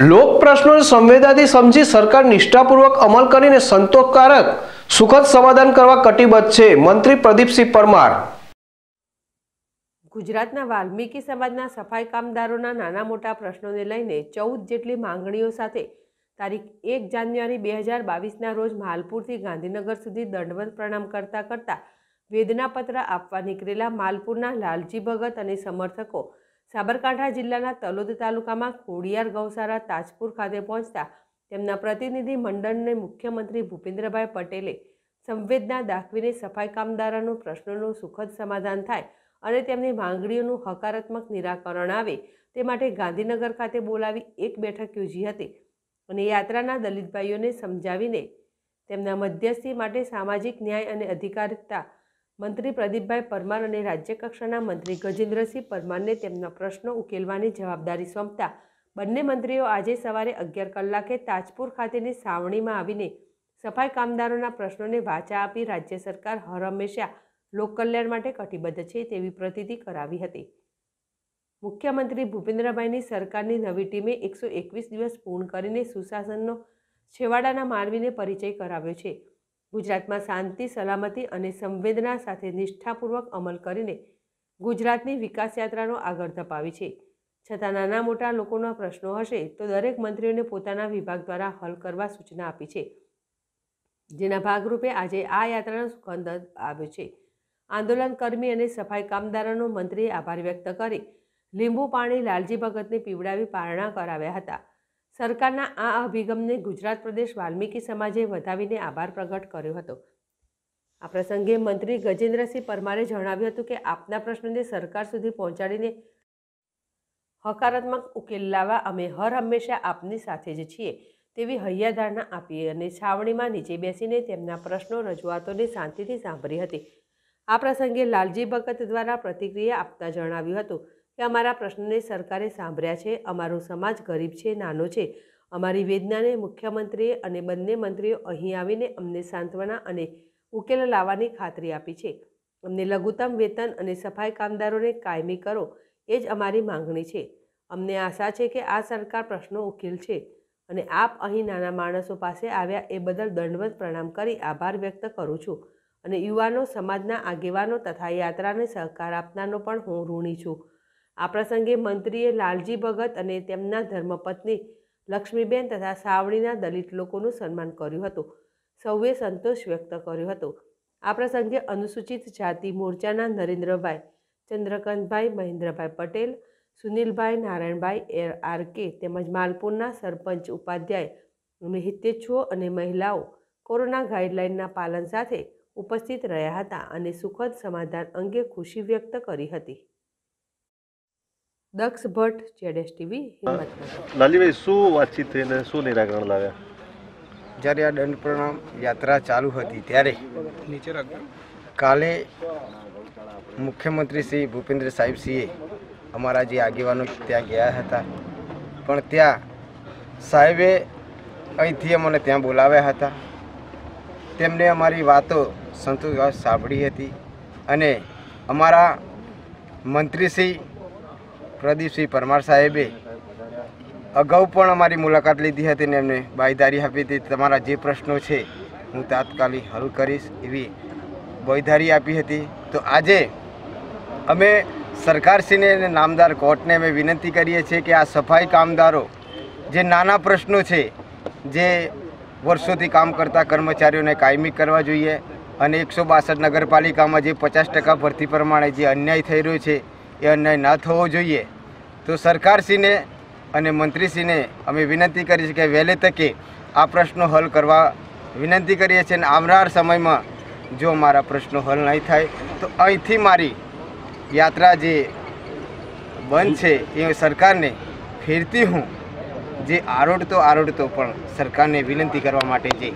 લોક પ્રશ્નો સંવેદનાથી સમજી સરકાર નિષ્ઠાપૂર્વક અમલ કરીને સંતોષકારક સુખદ સમાધાન કરવા કટિબદ્ધ છે મંત્રી પ્રદીપસિંહ પરમાર ગુજરાતના વાલ્મીકી સમાજના સફાઈ કામદારોના નાના મોટા પ્રશ્નોને લઈને ચૌદ જેટલી માંગણીઓ સાથે તારીખ એક જાન્યુઆરી બે હજાર બાવીસના રોજ માલપુરથી ગાંધીનગર સુધી દંડવત પ્રણામ કરતા કરતા વેદનાપત્ર આપવા નીકળેલા માલપુરના લાલજી ભગત અને સમર્થકો સાબરકાંઠા જિલ્લાના તલોદ તાલુકામાં ખોડિયાર ગૌશાળા તાજપુર ખાતે પહોંચતા તેમના પ્રતિનિધિ મંડળને મુખ્યમંત્રી ભૂપેન્દ્રભાઈ પટેલે સંવેદના દાખવીને સફાઈ કામદારોના પ્રશ્નોનું સુખદ સમાધાન થાય અને તેમની માંગણીઓનું હકારાત્મક નિરાકરણ આવે તે માટે ગાંધીનગર ખાતે બોલાવી એક બેઠક યોજી હતી અને યાત્રાના દલિતભાઈઓને સમજાવીને તેમના મધ્યસ્થી માટે સામાજિક ન્યાય અને અધિકારતા મંત્રી પ્રદીપભાઈ પરમાર અને રાજ્યકક્ષાના મંત્રી ગજેન્દ્રસિંહ પરમારને તેમના પ્રશ્નો ઉકેલવાની જવાબદારી સોંપતા બંને મંત્રીઓ આજે સવારે અગિયાર કલાકે તાજપુર ખાતેની સાવણીમાં આવીને સફાઈ કામદારોના પ્રશ્નોને વાચા આપી રાજ્ય સરકાર હર હરહંમેશા લોકકલ્યાણ માટે કટિબદ્ધ છે તેવી પ્રતિતિ કરાવી હતી મુખ્યમંત્રી ભૂપેન્દ્રભાઈની સરકારની નવી ટીમે એકસો એકવીસ દિવસ પૂર્ણ કરીને સુશાસનનો છેવાડાના માનવીને પરિચય કરાવ્યો છે ગુજરાતમાં શાંતિ સલામતી અને સંવેદના સાથે નિષ્ઠાપૂર્વક અમલ કરીને ગુજરાતની વિકાસ યાત્રાનો આગળ ધપાવી છે છતાં નાના મોટા લોકોના પ્રશ્નો હશે તો દરેક મંત્રીઓને પોતાના વિભાગ દ્વારા હલ કરવા સૂચના આપી છે જેના ભાગરૂપે આજે આ યાત્રાનો સુગંધ આવ્યો છે આંદોલનકર્મી અને સફાઈ કામદારોનો મંત્રીએ આભાર વ્યક્ત કરી લીંબુ પાણી લાલજી ભગતને પીવડાવી પારણા કરાવ્યા હતા સરકારના આ અભિગમને ગુજરાત પ્રદેશ વાલ્મીકી સમાજે વધાવીને આભાર પ્રગટ કર્યો હતો આ પ્રસંગે મંત્રી ગજેન્દ્રસિંહ પરમારે જણાવ્યું હતું કે આપના પ્રશ્નને સરકાર સુધી પહોંચાડીને હકારાત્મક ઉકેલ લાવવા અમે હર હંમેશા આપની સાથે જ છીએ તેવી હૈયાધારણા આપીએ અને છાવણીમાં નીચે બેસીને તેમના પ્રશ્નો રજૂઆતોને શાંતિથી સાંભળી હતી આ પ્રસંગે લાલજી ભગત દ્વારા પ્રતિક્રિયા આપતા જણાવ્યું હતું કે અમારા પ્રશ્નને સરકારે સાંભળ્યા છે અમારો સમાજ ગરીબ છે નાનો છે અમારી વેદનાને મુખ્યમંત્રીએ અને બંને મંત્રીઓ અહીં આવીને અમને સાંત્વના અને ઉકેલ લાવવાની ખાતરી આપી છે અમને લઘુત્તમ વેતન અને સફાઈ કામદારોને કાયમી કરો એ જ અમારી માંગણી છે અમને આશા છે કે આ સરકાર પ્રશ્નો ઉકેલશે અને આપ અહીં નાના માણસો પાસે આવ્યા એ બદલ દંડવત પ્રણામ કરી આભાર વ્યક્ત કરું છું અને યુવાનો સમાજના આગેવાનો તથા યાત્રાને સહકાર આપનારનો પણ હું ઋણી છું આ પ્રસંગે મંત્રીએ લાલજી ભગત અને તેમના ધર્મપત્ની લક્ષ્મીબેન તથા સાવણીના દલિત લોકોનું સન્માન કર્યું હતું સૌએ સંતોષ વ્યક્ત કર્યો હતો આ પ્રસંગે અનુસૂચિત જાતિ મોરચાના નરેન્દ્રભાઈ ચંદ્રકાંતભાઈ મહેન્દ્રભાઈ પટેલ સુનિલભાઈ નારાયણભાઈ એર આર કે તેમજ માલપુરના સરપંચ ઉપાધ્યાય અને હિતેચ્છુઓ અને મહિલાઓ કોરોના ગાઈડલાઇનના પાલન સાથે ઉપસ્થિત રહ્યા હતા અને સુખદ સમાધાન અંગે ખુશી વ્યક્ત કરી હતી દક્ષ ભટ્ટ જેડેશ ટીવી લાલીભાઈ શું વાતચીત થઈને શું નિરાકરણ લાવ્યા જ્યારે આ દંડ પ્રણામ યાત્રા ચાલુ હતી ત્યારે નીચે કાલે મુખ્યમંત્રી શ્રી ભૂપેન્દ્ર સાહેબસિંહે અમારા જે આગેવાનો ત્યાં ગયા હતા પણ ત્યાં સાહેબે અહીંથી અમને ત્યાં બોલાવ્યા હતા તેમણે અમારી વાતો સંતોષ સાંભળી હતી અને અમારા મંત્રીશ્રી પ્રદીપસિંહ પરમાર સાહેબે અગાઉ પણ અમારી મુલાકાત લીધી હતી ને એમને બાયધારી આપી હતી તમારા જે પ્રશ્નો છે હું તાત્કાલિક હલ કરીશ એવી બાયધારી આપી હતી તો આજે અમે સરકારશ્રીને અને નામદાર કોર્ટને અમે વિનંતી કરીએ છીએ કે આ સફાઈ કામદારો જે નાના પ્રશ્નો છે જે વર્ષોથી કામ કરતા કર્મચારીઓને કાયમી કરવા જોઈએ અને એકસો બાસઠ નગરપાલિકામાં જે પચાસ ટકા ભરતી પ્રમાણે જે અન્યાય થઈ રહ્યો છે એ અન્યાય ન થવો જોઈએ તો સરકારશ્રીને અને મંત્રીશ્રીને અમે વિનંતી કરી છે કે વહેલે તકે આ પ્રશ્નો હલ કરવા વિનંતી કરીએ છીએ અને આવનાર સમયમાં જો મારા પ્રશ્નો હલ નહીં થાય તો અહીંથી મારી યાત્રા જે બંધ છે એ સરકારને ફેરતી હું જે આરોડતો આરોડતો પણ સરકારને વિનંતી કરવા માટે જઈ